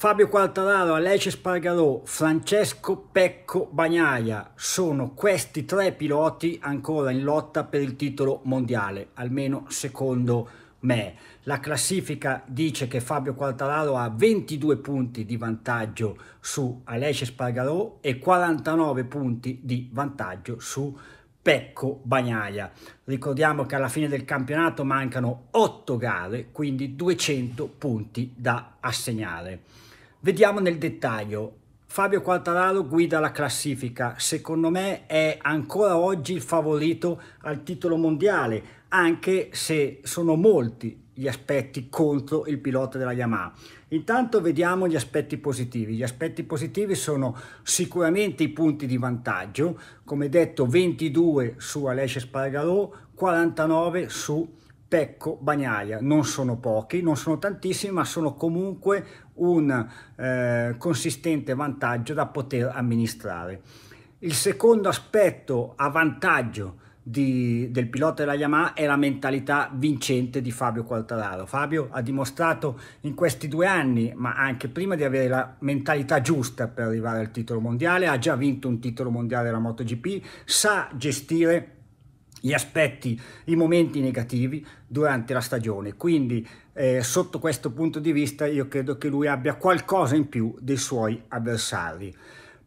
Fabio Quartararo, Alece Spargarò, Francesco Pecco Bagnaia sono questi tre piloti ancora in lotta per il titolo mondiale, almeno secondo me. La classifica dice che Fabio Quartararo ha 22 punti di vantaggio su Alece Spargarò e 49 punti di vantaggio su Pecco Bagnaia. Ricordiamo che alla fine del campionato mancano 8 gare, quindi 200 punti da assegnare. Vediamo nel dettaglio. Fabio Quartararo guida la classifica, secondo me è ancora oggi il favorito al titolo mondiale, anche se sono molti gli aspetti contro il pilota della Yamaha. Intanto vediamo gli aspetti positivi. Gli aspetti positivi sono sicuramente i punti di vantaggio, come detto 22 su Alessia Spargarò, 49 su Pecco, Bagnaia. Non sono pochi, non sono tantissimi, ma sono comunque un eh, consistente vantaggio da poter amministrare. Il secondo aspetto a vantaggio di, del pilota della Yamaha è la mentalità vincente di Fabio Quartararo. Fabio ha dimostrato in questi due anni, ma anche prima di avere la mentalità giusta per arrivare al titolo mondiale, ha già vinto un titolo mondiale della MotoGP, sa gestire gli aspetti, i momenti negativi durante la stagione. Quindi eh, sotto questo punto di vista io credo che lui abbia qualcosa in più dei suoi avversari.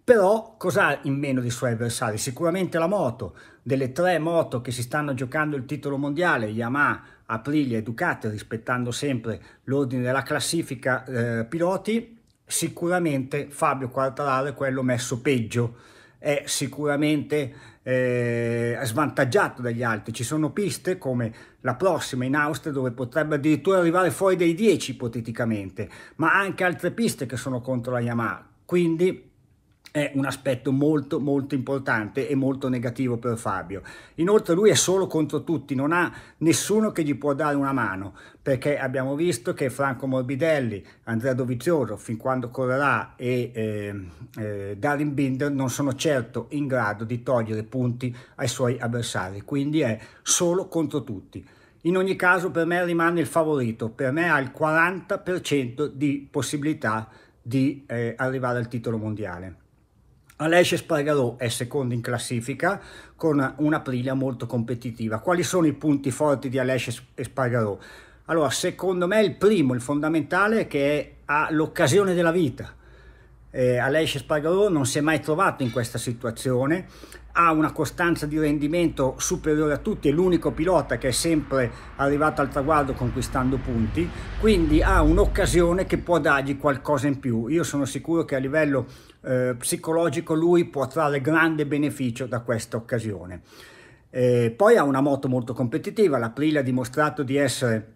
Però cos'ha in meno dei suoi avversari? Sicuramente la moto, delle tre moto che si stanno giocando il titolo mondiale, Yamaha, Aprilia e Ducati, rispettando sempre l'ordine della classifica eh, piloti, sicuramente Fabio Quartararo è quello messo peggio è sicuramente eh, svantaggiato dagli altri. Ci sono piste come la prossima in Austria dove potrebbe addirittura arrivare fuori dai 10 ipoteticamente, ma anche altre piste che sono contro la Yamaha. Quindi è un aspetto molto molto importante e molto negativo per Fabio. Inoltre lui è solo contro tutti, non ha nessuno che gli può dare una mano, perché abbiamo visto che Franco Morbidelli, Andrea Dovizioso, fin quando correrà, e eh, eh, Darin Binder non sono certo in grado di togliere punti ai suoi avversari, quindi è solo contro tutti. In ogni caso per me rimane il favorito, per me ha il 40% di possibilità di eh, arrivare al titolo mondiale. Alessia Spargarò è secondo in classifica con un'Aprilia molto competitiva. Quali sono i punti forti di Alessia eh, Spargarò? Allora, secondo me il primo, il fondamentale, è che ha l'occasione della vita eh, Aleix Espargaró non si è mai trovato in questa situazione, ha una costanza di rendimento superiore a tutti, è l'unico pilota che è sempre arrivato al traguardo conquistando punti, quindi ha un'occasione che può dargli qualcosa in più. Io sono sicuro che a livello eh, psicologico lui può trarre grande beneficio da questa occasione. Eh, poi ha una moto molto competitiva, l'Aprilia ha dimostrato di essere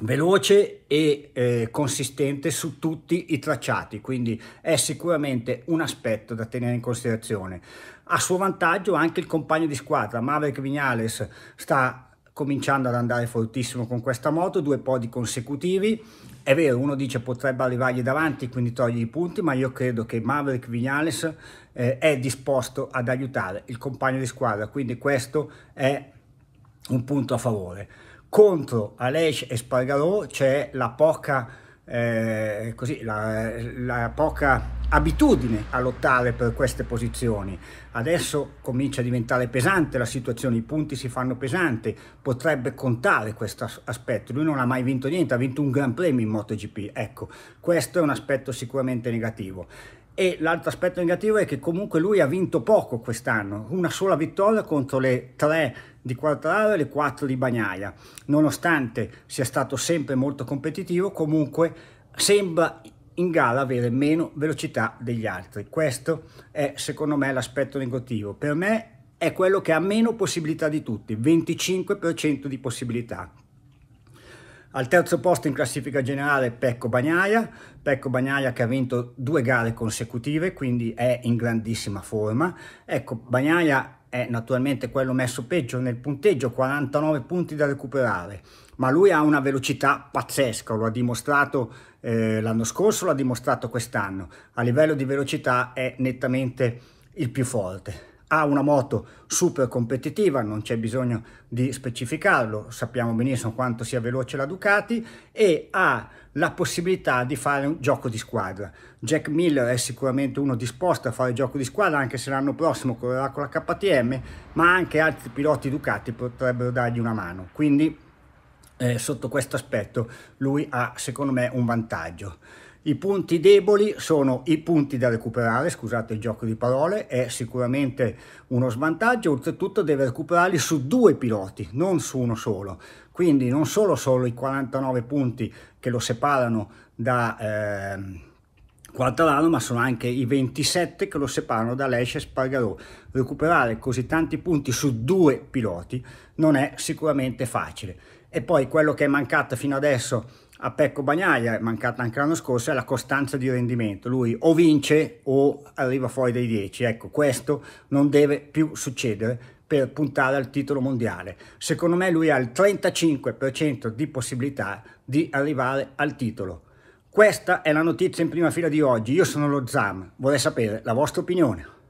veloce e eh, consistente su tutti i tracciati, quindi è sicuramente un aspetto da tenere in considerazione. A suo vantaggio anche il compagno di squadra, Maverick Vignales, sta cominciando ad andare fortissimo con questa moto, due podi consecutivi. È vero, uno dice potrebbe arrivargli davanti, quindi togli i punti, ma io credo che Maverick Vignales eh, è disposto ad aiutare il compagno di squadra, quindi questo è un punto a favore contro Aleix e Spargarò c'è la poca, eh, così, la, la poca abitudine a lottare per queste posizioni. Adesso comincia a diventare pesante la situazione, i punti si fanno pesanti, potrebbe contare questo aspetto. Lui non ha mai vinto niente, ha vinto un Gran Premio in MotoGP. Ecco, questo è un aspetto sicuramente negativo. E l'altro aspetto negativo è che comunque lui ha vinto poco quest'anno, una sola vittoria contro le tre di Quartararo e le 4 di Bagnaia. Nonostante sia stato sempre molto competitivo, comunque sembra in gara avere meno velocità degli altri. Questo è secondo me l'aspetto negativo. Per me è quello che ha meno possibilità di tutti, 25% di possibilità. Al terzo posto in classifica generale Pecco Bagnaia, Pecco Bagnaia che ha vinto due gare consecutive, quindi è in grandissima forma. Ecco, Bagnaia è naturalmente quello messo peggio nel punteggio, 49 punti da recuperare, ma lui ha una velocità pazzesca, lo ha dimostrato eh, l'anno scorso, lo ha dimostrato quest'anno, a livello di velocità è nettamente il più forte ha una moto super competitiva, non c'è bisogno di specificarlo, sappiamo benissimo quanto sia veloce la Ducati e ha la possibilità di fare un gioco di squadra. Jack Miller è sicuramente uno disposto a fare gioco di squadra anche se l'anno prossimo correrà con la KTM, ma anche altri piloti Ducati potrebbero dargli una mano, quindi eh, sotto questo aspetto lui ha secondo me un vantaggio. I punti deboli sono i punti da recuperare, scusate il gioco di parole, è sicuramente uno svantaggio, oltretutto deve recuperarli su due piloti, non su uno solo. Quindi non solo solo i 49 punti che lo separano da... Eh, Quartararo, ma sono anche i 27 che lo separano da Lecce e Spargarò. Recuperare così tanti punti su due piloti non è sicuramente facile. E poi quello che è mancato fino adesso a Pecco Bagnaia, mancata anche l'anno scorso, è la costanza di rendimento. Lui o vince o arriva fuori dai 10. Ecco, questo non deve più succedere per puntare al titolo mondiale. Secondo me lui ha il 35% di possibilità di arrivare al titolo. Questa è la notizia in prima fila di oggi. Io sono lo Zam, vorrei sapere la vostra opinione.